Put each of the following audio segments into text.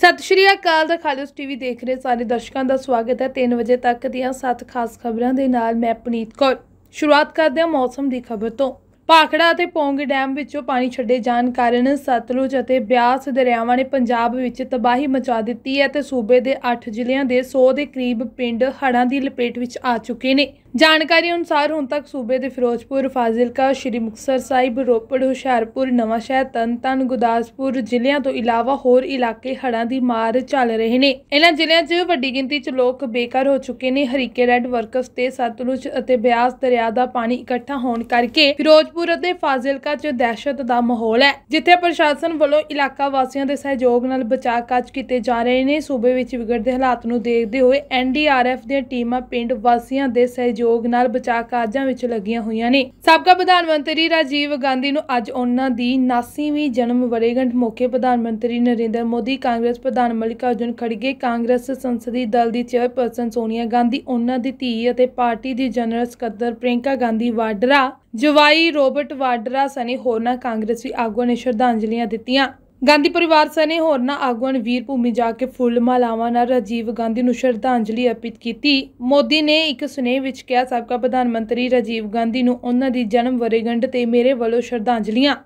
ਸਤਿ ਸ਼੍ਰੀ ਅਕਾਲ ਦਾ ਖਾਲਸ ਟੀਵੀ ਦੇਖ ਰਹੇ ਸਾਰੇ ਦਰਸ਼ਕਾਂ ਦਾ ਸਵਾਗਤ ਹੈ 3 ਵਜੇ ਤੱਕ ਦੀਆਂ ਸੱਤ ਖਾਸ ਖਬਰਾਂ ਦੇ ਨਾਲ ਮੈਂ ਪਨੀਤ ਕੌਰ ਸ਼ੁਰੂਆਤ ਕਰਦੇ ਹਾਂ ਮੌਸਮ ਦੀ ਖਬਰ ਤੋਂ ਪਾਖੜਾ ਅਤੇ ਪੌਂਗ ਡੈਮ ਵਿੱਚੋਂ ਪਾਣੀ ਛੱਡੇ ਜਾਣ ਕਾਰਨ ਸਤਲੁਜ ਅਤੇ ਬਿਆਸ ਦਰਿਆਵਾਂ ਨੇ ਪੰਜਾਬ ਵਿੱਚ ਤਬਾਹੀ ਮਚਾ ਦਿੱਤੀ ਹੈ ਤੇ ਸੂਬੇ ਦੇ 8 ਜ਼ਿਲ੍ਹਿਆਂ ਦੇ 100 ਦੇ ਕਰੀਬ ਪਿੰਡ ਹੜ੍ਹਾਂ ਦੀ ਲਪੇਟ ਵਿੱਚ ਆ ਚੁੱਕੇ ਨੇ ਜਾਣਕਾਰੀ ਅਨੁਸਾਰ ਹੁਣ ਤੱਕ ਸੂਬੇ ਦੇ ਫਿਰੋਜ਼ਪੁਰ ਫਾਜ਼ਿਲਕਾ ਸ਼੍ਰੀ ਮੁਕਤਸਰ ਸਾਹਿਬ ਰੋਪੜ ਹੁਸ਼ਿਆਰਪੁਰ ਨਵਾਂਸ਼ਹਿਰ ਤਨਤਨ ਗੁਦਾਸਪੁਰ ਜ਼ਿਲ੍ਹਿਆਂ ਤੋਂ ਇਲਾਵਾ ਹੋਰ ਇਲਾਕੇ ਹੜਾਂ ਦੀ ਮਾਰ ਚੱਲ ਰਹੇ ਨੇ ਇਹਨਾਂ ਜ਼ਿਲ੍ਹਿਆਂ 'ਚ ਵੱਡੀ ਗਿਣਤੀ 'ਚ ਲੋਕ ਬੇਕਾਰ ਹੋ ਚੁੱਕੇ ਨੇ ਹਰੀਕੇ ਰੈੱਡ ਵਰਕਸ ਤੇ ਸਤਲੁਜ ਅਤੇ ਬਿਆਸ ਦਰਿਆ ਦਾ ਪਾਣੀ ਇਕੱਠਾ ਹੋਣ ਕਰਕੇ ਫਿਰੋਜ਼ਪੁਰ ਅਤੇ ਫਾਜ਼ਿਲਕਾ 'ਚ ਦਹਿਸ਼ਤ ਦਾ ਮਾਹੌਲ ਹੈ ਜਿੱਥੇ ਪ੍ਰਸ਼ਾਸਨ ਵੱਲੋਂ ਇਲਾਕਾ ਵਾਸੀਆਂ ਦੇ ਸਹਿਯੋਗ ਨਾਲ ਬਚਾਅ ਕਾਰਜ ਕੀਤੇ ਜਾ ਰਹੇ ਨੇ ਸੂਬੇ ਵਿੱਚ ਵਿਗੜਦੇ ਹਾਲਾਤ ਨੂੰ ਦੇਖਦੇ ਹੋਏ ਐਨਡੀਆਰਐਫ ਦੀਆਂ ਟੀਮਾਂ ਪਿੰਡ ਵਾਸੀਆਂ ਦੇ ਸਹਿਯੋਗ ਸਹਿਯੋਗ ਨਾਲ ਬਚਾਅ ਕਾਰਜਾਂ ਵਿੱਚ ਲੱਗੀਆਂ ਹੋਈਆਂ ਨੇ ਸਾਬਕਾ ਪ੍ਰਧਾਨ ਮੰਤਰੀ ਰਾਜੀਵ ਗਾਂਧੀ ਨੂੰ ਅੱਜ ਉਹਨਾਂ ਦੀ 79ਵੀਂ ਜਨਮ ਵਰੇਗੰਢ ਮੌਕੇ ਪ੍ਰਧਾਨ ਮੰਤਰੀ ਨਰਿੰਦਰ ਮੋਦੀ ਕਾਂਗਰਸ ਪ੍ਰਧਾਨ ਮਲਿਕਾ ਮਲਿਕਾਰਜੁਨ ਖੜਗੇ ਕਾਂਗਰਸ ਸੰਸਦੀ ਦਲ ਦੀ ਚੇਅਰਪਰਸਨ ਸੋਨੀਆ ਗਾਂਧੀ ਉਹਨਾਂ ਦੀ ਧੀ ਅਤੇ ਪਾਰਟੀ ਦੀ ਜਨਰਲ ਸਕੱਤਰ ਪ੍ਰਿੰਕਾ ਗਾਂਧੀ ਵਾਡਰਾ ਜਵਾਈ ਰੋਬਰਟ ਵਾਡਰਾ ਸਣੇ ਹੋਰਨਾਂ ਕਾਂਗਰਸੀ ਆਗੂਆਂ ਨੇ ਸ਼ਰਧਾਂਜਲੀਆਂ ਦਿੱਤੀਆਂ ਗਾਂਧੀ ਪਰਿਵਾਰ ਸਨੇ ਹੋਰਨਾਂ ਆਗੂਆਂ ਨੇ ਵੀਰ ਭੂਮੀ ਜਾ ਕੇ ਫੁੱਲ ਮਾਲਾਵਾਂ ਨਾਲ ਰਾਜੀਵ ਗਾਂਧੀ ਨੂੰ ਸ਼ਰਧਾਂਜਲੀ ਅਰਪਿਤ ਕੀਤੀ ਮੋਦੀ ਨੇ ਇੱਕ ਸੁਨੇਹੇ ਵਿੱਚ ਕਿਹਾ ਸਾਬਕਾ ਪ੍ਰਧਾਨ ਮੰਤਰੀ ਰਾਜੀਵ ਗਾਂਧੀ ਨੂੰ ਉਹਨਾਂ ਦੀ ਜਨਮ ਵਰੇਗੰਢ ਤੇ ਮੇਰੇ ਵੱਲੋਂ ਸ਼ਰਧਾਂਜਲੀਆਂ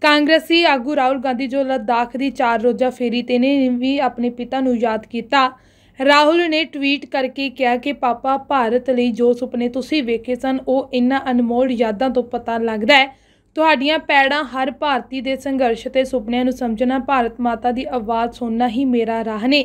ਕਾਂਗਰਸੀ ਆਗੂ ਰਾਹੁਲ ਗਾਂਧੀ ਜੋ ਲਦਾਖ ਦੀ 4 ਰੋਜ਼ਾ ਫੇਰੀ ਤੇ ਨੇ ਵੀ ਆਪਣੇ ਪਿਤਾ ਨੂੰ ਯਾਦ ਕੀਤਾ ਰਾਹੁਲ ਨੇ ਟਵੀਟ ਕਰਕੇ ਕਿਹਾ ਕਿ ਪਾਪਾ ਭਾਰਤ ਲਈ ਜੋ ਸੁਪਨੇ ਤੁਸੀਂ ਵੇਖੇ ਸਨ ਉਹ ਇਨ੍ਹਾਂ ਅਨਮੋਲ ਯਾਦਾਂ ਤੋਂ ਪਤਾ ਲੱਗਦਾ ਹੈ ਤੁਹਾਡੀਆਂ ਪੈੜਾਂ ਹਰ ਭਾਰਤੀ ਦੇ ਸੰਘਰਸ਼ ਤੇ ਸੁਪਨਿਆਂ ਨੂੰ ਸਮਝਣਾ ਭਾਰਤ ਮਾਤਾ ਦੀ ਆਵਾਜ਼ ਸੁਣਨਾ ਹੀ ਮੇਰਾ ਰਾਹ ਨੇ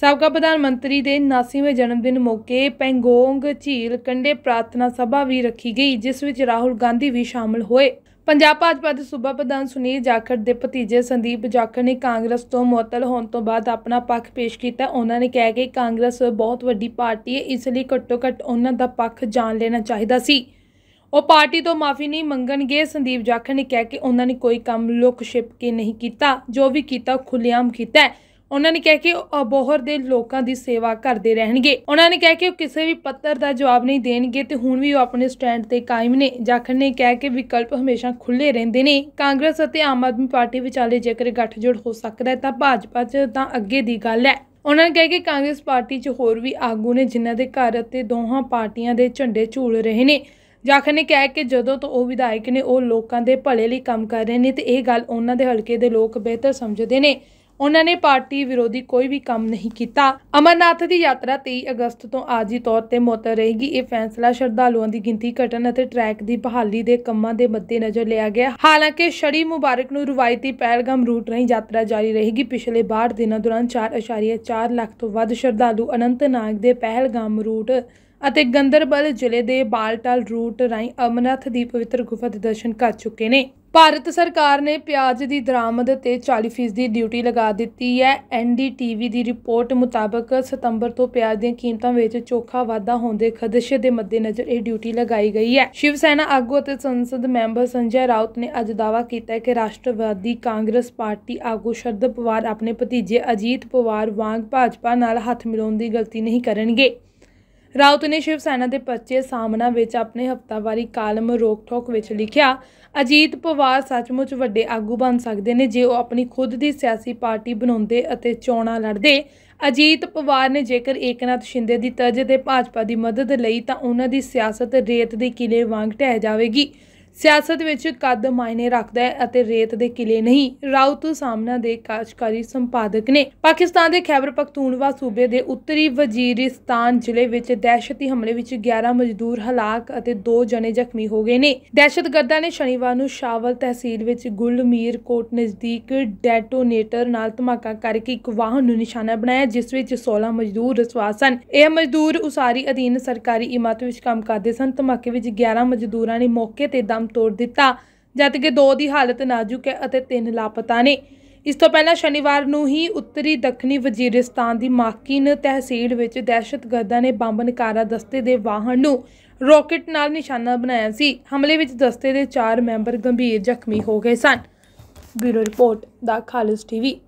ਸਾਬਕਾ ਪ੍ਰਧਾਨ ਮੰਤਰੀ ਦੇ 79ਵੇਂ ਜਨਮ ਦਿਨ ਮੌਕੇ ਪੈਂਗੋਂਗ ਝੀਲ ਕੰਡੇ ਪ੍ਰਾਰਥਨਾ ਸਭਾ ਵੀ ਰੱਖੀ ਗਈ ਜਿਸ ਵਿੱਚ ਰਾਹੁਲ ਗਾਂਧੀ ਵੀ ਸ਼ਾਮਲ ਹੋਏ ਪੰਜਾਬ ਭਾਜਪਾ ਦੇ ਸੂਬਾ ਪ੍ਰਧਾਨ ਸੁਨੀਲ ਜਾਖੜ ਦੇ ਭਤੀਜੇ ਸੰਦੀਪ ਜਾਖੜ ਨੇ ਕਾਂਗਰਸ ਤੋਂ ਮੁਅਤਲ ਹੋਣ ਤੋਂ ਬਾਅਦ ਆਪਣਾ ਪੱਖ ਪੇਸ਼ ਕੀਤਾ ਉਹਨਾਂ ਨੇ ਕਿਹਾ ਕਿ ਕਾਂਗਰਸ ਬਹੁਤ ਵੱਡੀ ਪਾਰਟੀ ਹੈ ਇਸ ਲਈ ਘੱਟੋ ਘੱਟ ਉਹਨਾਂ ਦਾ ਪੱਖ ਜਾਣ ਲੈਣਾ ਚਾਹੀਦਾ ਸੀ ਉਹ ਪਾਰਟੀ ਤੋਂ ਮਾਫੀ ਨਹੀਂ ਮੰਗਣਗੇ ਸੰਦੀਪ ਜਾਖੜ ਨੇ ਕਿਹਾ ਕਿ ਉਹਨਾਂ ਨੇ ਕੋਈ ਕੰਮ ਲੁਕ ਛਿਪ ਕੇ ਨਹੀਂ ਕੀਤਾ ਜੋ ਵੀ ਕੀਤਾ ਖੁੱਲੇਆਮ ਕੀਤਾ ਉਹਨਾਂ ਨੇ ਕਿਹਾ ਕਿ ਉਹ ਅਬੋਹਰ ਦੇ ਲੋਕਾਂ ਦੀ ਸੇਵਾ ਕਰਦੇ ਰਹਿਣਗੇ ਉਹਨਾਂ ਨੇ ਕਿਹਾ ਕਿ ਉਹ ਕਿਸੇ ਵੀ ਪੱਤਰ ਦਾ ਜਵਾਬ ਨਹੀਂ ਦੇਣਗੇ ਤੇ ਹੁਣ ਵੀ ਉਹ ਆਪਣੇ ਸਟੈਂਡ ਤੇ ਕਾਇਮ ਨੇ ਜਾਖੜ ਨੇ ਕਿਹਾ ਕਿ ਵਿਕਲਪ ਹਮੇਸ਼ਾ ਖੁੱਲੇ ਰਹਿੰਦੇ ਨੇ ਕਾਂਗਰਸ ਅਤੇ ਆਮ ਆਦਮੀ ਪਾਰਟੀ ਵਿਚਾਲੇ ਜੇਕਰ ਗੱਠਜੋੜ ਹੋ ਸਕਦਾ ਹੈ ਤਾਂ ਭਾਜਪਾ 'ਚ ਤਾਂ ਅੱਗੇ ਦੀ ਗੱਲ ਹੈ ਉਹਨਾਂ ਨੇ ਕਿਹਾ ਕਿ ਕਾਂਗਰਸ ਪਾਰਟੀ 'ਚ ਹੋਰ ਵੀ ਆਗੂ ਨੇ ਜਿਨ੍ਹਾਂ ਦੇ ਘਰ ਅਤੇ ਦੋਹਾਂ ਪਾਰਟੀਆਂ ਦੇ ਝੰਡੇ ਝੂਲ ਰਹੇ ਨੇ ਜਾਖਰ ਨੇ ਕਿਹਾ ਕਿ ਜਦੋਂ ਤੋਂ ਉਹ ਵਿਧਾਇਕ ਨੇ ਉਹ ਲੋਕਾਂ ਦੇ ਭਲੇ ਲਈ ਕੰਮ ਕਰ ਰਹੇ ਨੇ ਤੇ ਇਹ ਗੱਲ ਉਹਨਾਂ ਦੇ ਹਲਕੇ ਦੇ ਲੋਕ ਬਿਹਤਰ ਸਮਝਦੇ ਨੇ ਉਹਨਾਂ ਨੇ ਪਾਰਟੀ ਵਿਰੋਧੀ ਕੋਈ ਵੀ ਕੰਮ ਨਹੀਂ ਕੀਤਾ ਅਮਰਨਾਥ ਦੀ ਯਾਤਰਾ 23 ਅਗਸਤ ਤੋਂ ਆਜੀ ਤੌਰ ਤੇ ਮੁਅੱਤਲ ਰਹੇਗੀ ਇਹ ਫੈਸਲਾ ਸ਼ਰਧਾਲੂਆਂ ਦੀ ਗਿਣਤੀ ਘਟਣ ਅਤੇ ਟਰੈਕ ਦੀ ਬਹਾਲੀ ਦੇ ਕੰਮਾਂ ਦੇ ਮੱਦੇ ਨਜ਼ਰ ਲਿਆ ਗਿਆ ਹਾਲਾਂਕਿ ਛੜੀ ਮੁਬਾਰਕ ਨੂੰ ਰਵਾਇਤੀ ਪਹਿਲਗਾਮ ਰੂਟ ਰਹੀ ਯਾਤਰਾ ਜਾਰੀ ਰਹੇਗੀ ਪਿਛਲੇ 12 ਦਿਨਾਂ ਦੌਰਾਨ 4.4 ਲੱਖ ਤੋਂ ਵੱਧ ਸ਼ਰਧਾਲੂ ਅਨੰਤਨਾਗ ਦੇ ਪਹਿਲਗਾਮ ਰੂਟ ਅਤੇ ਗੰਦਰਬਲ ਜ਼ਿਲ੍ਹੇ ਦੇ ਬਾਲਟਾਲ ਰੂਟ ਰਾਈ ਅਮਰਨਾਥ ਦੀ ਪਵਿੱਤਰ ਗੁਫਾ ਦੇ ਦਰਸ਼ਨ ਕਰ ਚੁੱਕੇ ਨੇ ਭਾਰਤ ਸਰਕਾਰ ਨੇ ਪਿਆਜ਼ ਦੀ ਦਰਾਮਦ ਤੇ 40% ਦੀ ਡਿਊਟੀ ਲਗਾ ਦਿੱਤੀ ਹੈ ਐਨਡੀਟੀਵੀ ਦੀ ਰਿਪੋਰਟ ਮੁਤਾਬਕ ਸਤੰਬਰ ਤੋਂ ਪਿਆਜ਼ ਦੀਆਂ ਕੀਮਤਾਂ ਵਿੱਚ ਚੋਖਾ ਵਾਧਾ ਹੋਣ ਦੇ ਖਦਸ਼ੇ ਦੇ ਮੱਦੇਨਜ਼ਰ ਇਹ ਡਿਊਟੀ ਲਗਾਈ ਗਈ ਹੈ ਸ਼ਿਵ ਸੈਨਾ ਆਗੂ ਅਤੇ ਸੰਸਦ ਮੈਂਬਰ ਸੰਜੈ ਰਾਉਤ ਨੇ ਅੱਜ ਦਾਅਵਾ ਕੀਤਾ ਕਿ ਰਾਸ਼ਟਰਵਾਦੀ ਕਾਂਗਰਸ ਪਾਰਟੀ ਆਗੂ ਸ਼ਰਦ ਪਵਾਰ ਆਪਣੇ ਭਤੀਜੇ ਅਜੀਤ ਪਵਾਰ ਵਾਂਗ ਭਾਜਪਾ ਨਾਲ ਹੱਥ ਮਿਲਾਉਣ ਦੀ ਗਲਤੀ ਨਹੀਂ ਕਰਨਗੇ ਰਾਉਤ ਨੇ ਸ਼ਿਵ ਸੈਨਾ ਦੇ ਪਰਚੇ ਸਾਹਮਣਾ ਵਿੱਚ ਆਪਣੇ ਹਫਤਾਵਾਰੀ ਕਾਲਮ ਰੋਕਠੋਕ ਵਿੱਚ ਲਿਖਿਆ ਅਜੀਤ ਪਵਾਰ ਸੱਚਮੁੱਚ ਵੱਡੇ ਆਗੂ ਬਣ ਸਕਦੇ ਨੇ ਜੇ ਉਹ ਆਪਣੀ ਖੁਦ ਦੀ ਸਿਆਸੀ ਪਾਰਟੀ ਬਣਾਉਂਦੇ ਅਤੇ ਚੋਣਾਂ ਲੜਦੇ ਅਜੀਤ ਪਵਾਰ ਨੇ ਜੇਕਰ ਏਕਨਾਥ ਸ਼ਿੰਦੇ ਦੀ ਤਰਜ ਤੇ ਭਾਜਪਾ ਦੀ ਮਦਦ ਲਈ ਤਾਂ ਉਹਨਾਂ ਦੀ ਸਿਆਸਤ ਰੇਤ ਦੇ ਕਿਲੇ ਵਾਂਗ ਢਹਿ ਜਾਵੇਗੀ ਸਿਆਸਤ ਵਿੱਚ ਕਦ ਮਾਇਨੇ ਰੱਖਦਾ ਹੈ ਅਤੇ ਰੇਤ ਦੇ ਕਿਲੇ ਨਹੀਂ ਰਾਉਤ ਸਾਹਮਣਾ ਦੇ ਕਾਰਜਕਾਰੀ ਸੰਪਾਦਕ ਨੇ ਪਾਕਿਸਤਾਨ ਦੇ ਖੈਬਰ ਪਖਤੂਨਵਾ ਸੂਬੇ ਦੇ ਉੱਤਰੀ ਵਜ਼ੀਰਿਸਤਾਨ ਜ਼ਿਲ੍ਹੇ ਵਿੱਚ ਦਹਿਸ਼ਤੀ ਹਮਲੇ ਵਿੱਚ 11 ਮਜ਼ਦੂਰ ਹਲਾਕ ਅਤੇ 2 ਜਣੇ ਜ਼ਖਮੀ ਹੋ ਗਏ ਨੇ ਦਹਿਸ਼ਤਗਰਦਾਂ ਨੇ ਸ਼ਨੀਵਾਰ ਨੂੰ ਸ਼ਾਵਲ ਤਹਿਸੀਲ ਵਿੱਚ ਗੁਲਮੀਰ ਕੋਟ ਨਜ਼ਦੀਕ ਡੈਟੋਨੇਟਰ ਨਾਲ ਧਮਾਕਾ ਕਰਕੇ ਇੱਕ ਵਾਹਨ ਨੂੰ ਨਿਸ਼ਾਨਾ ਬਣਾਇਆ ਜਿਸ ਵਿੱਚ 16 ਮਜ਼ਦੂਰ ਰਸਵਾ ਸਨ ਇਹ ਮਜ਼ਦੂਰ ਉਸਾਰੀ ਅਧੀਨ ਸਰਕਾਰੀ ਇਮਾਰਤ ਵਿੱਚ ਕੰਮ ਕਰਦੇ ਸਨ ਧਮਾਕੇ ਵਿੱਚ 11 ਮਜ਼ਦੂਰਾਂ ਨੇ ਮੌਕੇ ਤੇ ਦਮ ਦਮ ਤੋੜ ਦਿੱਤਾ ਜਦ ਕਿ ਦੋ ਦੀ ਹਾਲਤ ਨਾਜ਼ੁਕ ਹੈ ਅਤੇ ਤਿੰਨ ਲਾਪਤਾ ਨੇ ਇਸ ਤੋਂ ਪਹਿਲਾਂ ਸ਼ਨੀਵਾਰ ਨੂੰ ਹੀ ਉੱਤਰੀ ਦੱਖਣੀ ਵਜ਼ੀਰਿਸਤਾਨ ਦੀ ਮਾਕਿਨ ਤਹਿਸੀਲ ਵਿੱਚ ਦਹਿਸ਼ਤਗਰਦਾਂ ਨੇ ਬੰਬ ਨਿਕਾਰਾ ਦਸਤੇ ਦੇ ਵਾਹਨ ਨੂੰ ਰਾਕਟ ਨਾਲ ਨਿਸ਼ਾਨਾ ਬਣਾਇਆ ਸੀ ਹਮਲੇ ਵਿੱਚ ਦਸਤੇ ਦੇ 4 ਮੈਂਬਰ ਗੰਭੀਰ ਜ਼ਖਮੀ ਹੋ ਗਏ ਸਨ ਬਿਊਰੋ ਰਿਪੋਰਟ ਦਾ ਖਾਲਸ ਟੀਵੀ